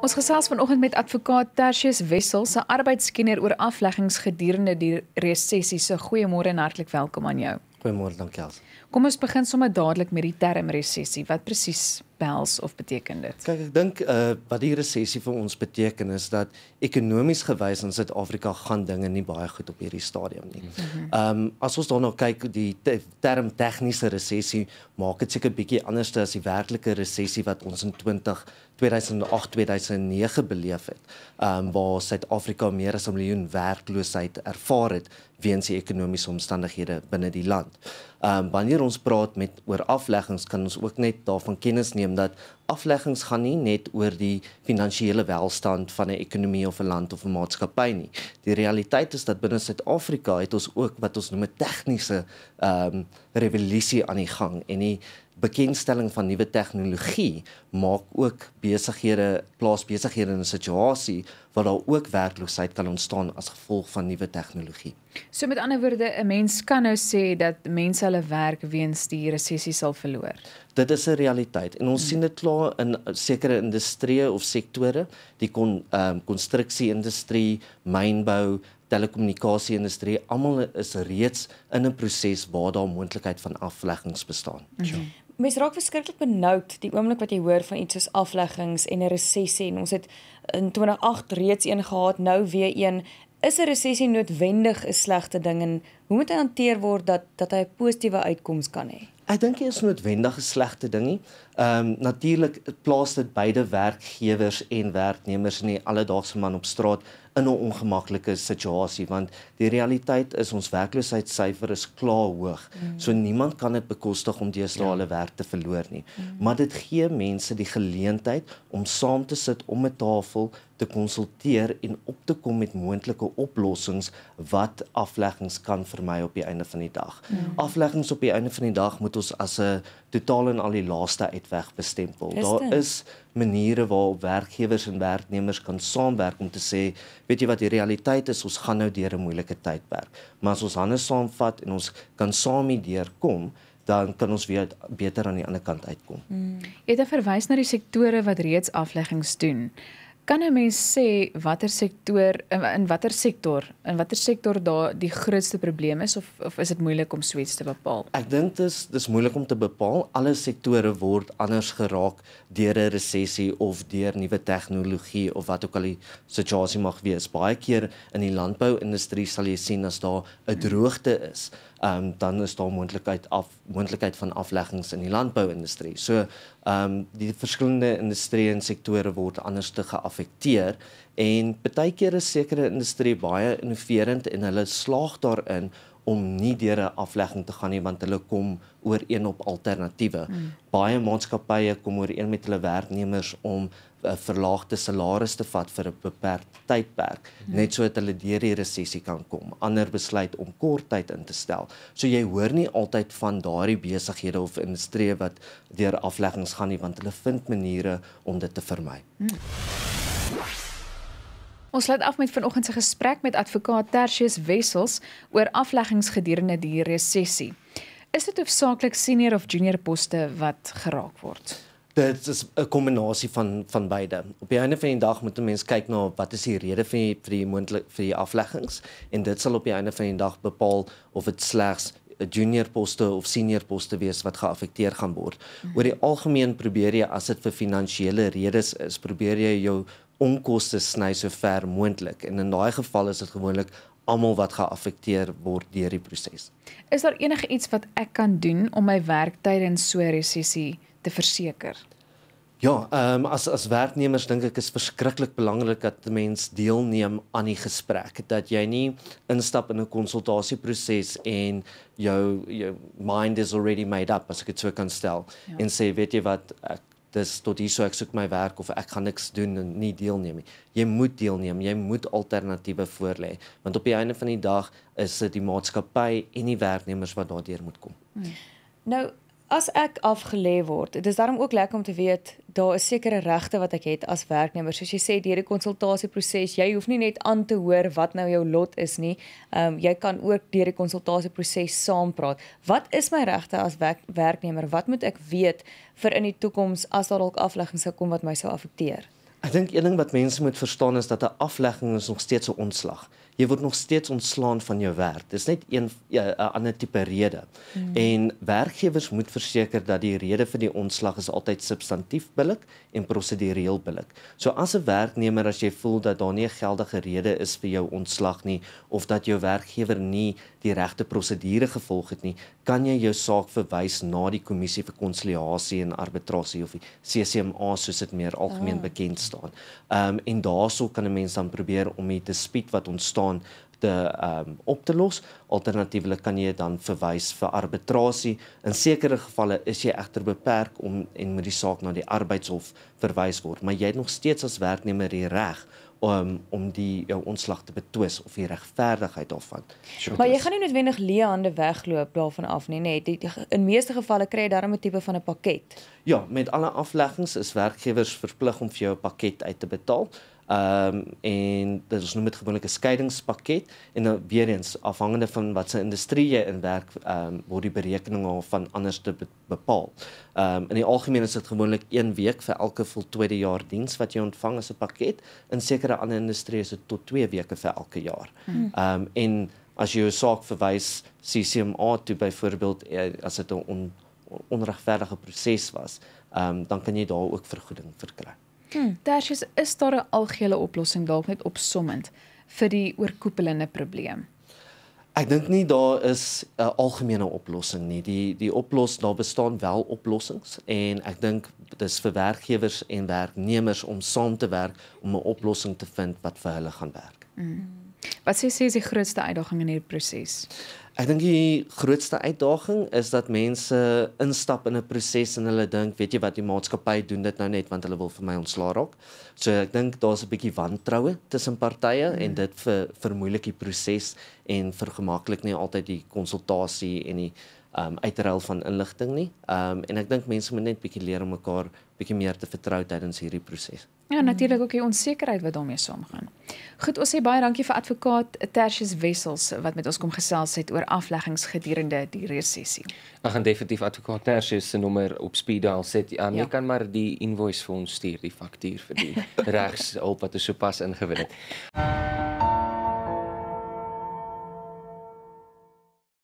Ons gesels vanoggend met advokaat Tertius Wessel se arbeidskenner oor afleggings gedurende die resessie. Goeiemôre en hartlik welkom aan jou. Goeiemôre, dankie Els. Kom ons begin sommer dadelik met die term resessie. Wat presies behels of beteken dit? Kyk, ek dink uh wat die resessie vir ons beteken is dat ekonomies gewys in Suid-Afrika gaan dinge nie baie goed op hierdie stadium nie. Mhm. Ehm mm um, as ons daarna kyk, die te term tegniese resessie maak dit seker bietjie anders as die werklike resessie wat ons in 20 2008 2009 beleef het. Ehm um, waar Suid-Afrika meer as 'n miljoen werkloosheid ervaar het weens die ekonomiese omstandighede binne die land. Ehm um, wanneer ons praat met oor afleggings kan ons ook net daarvan kennis neem dat afleggings gaan nie net oor die finansiële welstand van 'n ekonomie of 'n land of 'n maatskappy nie. Die realiteit is dat binne Suid-Afrika het ons ook wat ons noem 'n tegniese ehm um, revolusie aan die gang en die bekendstelling van nuwe tegnologie maak ook besighede plaas besighede in 'n situasie waar daar ook werkloosheid kan ontstaan as gevolg van nuwe tegnologie. So met ander woorde, 'n mens kan nou sê dat mense hulle werk weens die resessie sal verloor. Dit is 'n realiteit en ons hmm. sien dit klaar in uh, sekere industrieë of sektore, die kon ehm um, konstruksie industrie, mynbou, telekommunikasie industrie, almal is reeds in 'n proses waar daar moontlikheid van afleggings bestaan. Hmm. Ja mens raak verskriklik benoud die oomblik wat jy hoor van iets soos afleggings en 'n resessie en ons het in 2008 reeds een gehad, nou weer een. Is 'n resessie noodwendig 'n slegte ding en hoe moet hy hanteer word dat dat hy 'n positiewe uitkoms kan hê? Ek dink dit is noodwendig 'n slegte ding nie. Ehm um, natuurlik plaas dit beide werkgewers en werknemers in die alledaagse man op straat in 'n ongemaklike situasie want die realiteit is ons werkloosheidssyfer is klaar hoog. Mm. So niemand kan dit bekostig om deesdae ja. hulle werk te verloor nie. Mm. Maar dit gee mense die geleentheid om saam te sit om 'n tafel te konsulteer en op te kom met moontlike oplossings wat afleggings kan vermy op die einde van die dag. Mm. Afleggings op die einde van die dag moet ons as 'n totaal en al die laaste uitweg bestempel. Is Daar is maniere waarop werkgewers en werknemers kan saamwerk om te sê, weet jy wat die realiteit is, ons gaan nou deur 'n moeilike tydperk, maar as ons hande saamvat en ons kan saam hierdeur kom, dan kan ons weer beter aan die ander kant uitkom. Hmm. Jy het verwys na die sektore wat reeds afleggings doen kan 'n mens sê watter sektor in watter sektor in watter sektor daar die grootste probleem is of of is dit moeilik om swets te bepaal? Ek dink dit is dis moeilik om te bepaal. Alle sektore word anders geraak deur 'n resessie of deur nuwe tegnologie of wat ook al die situasie mag wees. Baie keer in die landbouindustrie sal jy sien as daar 'n droogte is, um, dan is daar moontlikheid af moontlikheid van afleggings in die landbouindustrie. So, ehm um, die verskillende industrieë en sektore word anders te geaf afekteer en baie keer is sekere industrie baie innoverend en hulle slaag daarin om nie deur 'n aflegging te gaan nie want hulle kom ooreen op alternatiewe. Mm. Baie maatskappye kom ooreen met hulle werknemers om 'n eh, verlaagde salaris te vat vir 'n beperkte tydperk, mm. net sodat hulle deur die resessie kan kom. Ander besluit om kort tyd in te stel. So jy hoor nie altyd van daardie besighede of industrie wat deur afleggings gaan nie want hulle vind maniere om dit te vermy. Mm. Ons sluit af met vanoggend se gesprek met advokaat Tertius Wessels oor afleggings gedurende die resessie. Is dit hoofsaaklik senior of junior poste wat geraak word? Dit is 'n kombinasie van van beide. Op die einde van die dag moet 'n mens kyk na wat is die rede vir die, vir die moontlik vir die afleggings en dit sal op die einde van die dag bepaal of dit slegs 'n junior poste of senior poste wees wat geaffekteer gaan word. Mhm. Oor die algemeen probeer jy as dit vir finansiële redes is, probeer jy jou onkoste sny so ver moontlik en in daai geval is dit gewoonlik almal wat geaffekteer word deur die proses. Is daar enige iets wat ek kan doen om my werktyd in so 'n resessie te verseker? Ja, ehm um, as as werknemers dink ek is verskriklik belangrik dat mense deelneem aan die gesprek, dat jy nie instap in 'n konsultasieproses en jou jou mind is already made up as ek dit sou kan stel ja. en sê weet jy wat ek dis tot hierso ek soek my werk of ek gaan niks doen en nie deelneem nie. Jy moet deelneem, jy moet alternatiewe voorlê want op die einde van die dag is dit die maatskappy en die werknemers wat daardeur moet kom. Hmm. Nou As ek afgelê word, dis daarom ook lekker om te weet daar is sekere regte wat ek het as werknemer. Soos jy sê, deur die konsultasieproses, jy hoef nie net aan te hoor wat nou jou lot is nie. Ehm um, jy kan ook deur die konsultasieproses saampraat. Wat is my regte as werk werknemer? Wat moet ek weet vir in die toekoms as daar dalk aflegging sou kom wat my sou affekteer? Ek dink een ding wat mense moet verstaan is dat 'n aflegging is nog steeds 'n ontslag jy word nog steeds ontslaan van jou werk. Dis net een ja, 'n ander tipe rede. Mm. En werkgewers moet verseker dat die rede vir die ontslag is altyd substantief billik en prosedureel billik. So as 'n werknemer as jy voel dat daar nie 'n geldige rede is vir jou ontslag nie of dat jou werkgewer nie die regte prosedure gevolg het nie, kan jy jou saak verwys na die kommissie vir konsiliasie en arbitrasie of die CCMA soos dit meer algemeen ah. bekend staan. Ehm um, en daaroor kan 'n mens dan probeer om die dispuut wat ontstaan staan te ehm um, op te los. Alternatiefelik kan jy dan verwys vir arbitrasie. In sekere gevalle is jy egter beperk om en moet die saak na die arbeidshof verwys word, maar jy het nog steeds as werknemer die reg om ehm, om die jou ontslag te betwis of die regverdigheid daarvan. Maar jy gaan nie noodwendig leë hande wegloop daarvan af nie, net in meeste gevalle kry jy darmate tipe van 'n pakket. Ja, met alle afleggings is werkgewers verplig om vir jou 'n pakket uit te betaal. Ehm um, en dit ons noem dit gewoonlik 'n skeidingspakket en dan weer eens afhangende van wat se industrie jy in werk ehm um, word die berekeninge van anders te bepaal. Ehm um, in die algemeen is dit gewoonlik 1 week vir elke voltooide jaar diens wat jy ontvang as 'n pakket. In sekere ander industrieë is dit tot 2 weke vir elke jaar. Hmm. Ehm um, en as jy jou saak verwys CCMA toe byvoorbeeld eh, as dit 'n on, onregverdige proses was, ehm um, dan kan jy daar ook vergoeding verkry. Hmm. Tersius, is daar 'n algehele oplossing dalk net opsommend vir die oorkoepelende probleem? Ek dink nie daar is 'n algemene oplossing nie. Die die oplos daar bestaan wel oplossings en ek dink dis vir werkgewers en werknemers om saam te werk om 'n oplossing te vind wat vir hulle gaan werk. Hmm. Wat sê sê is die grootste uitdaging in hierdie proses? Ek dink die grootste uitdaging is dat mense instap in 'n proses en hulle dink, weet jy wat, die maatskappy doen dit nou net want hulle wil vir my ontslaa raak. So ek dink daar's 'n bietjie wantroue tussen partye mm. en dit ver, vermoeilik die proses en vergemaklik nie altyd die konsultasie en die um uitruil van inligting nie. Um en ek dink mense moet net bietjie leer om mekaar bietjie meer te vertrou tydens hierdie proses. Ja, natuurlik ook die onsekerheid wat daarmee saamgaan. Goed, ons sê baie dankie vir advokaat Tertius Wessels wat met ons kom gesels het oor afleggings gedurende die resessie. Ek gaan definitief advokaat Tertius se nommer op speed dial sit. Um, jy ja. kan maar die invoice vir ons stuur, die faktuur vir die regs op wat ons sopas ingewin het.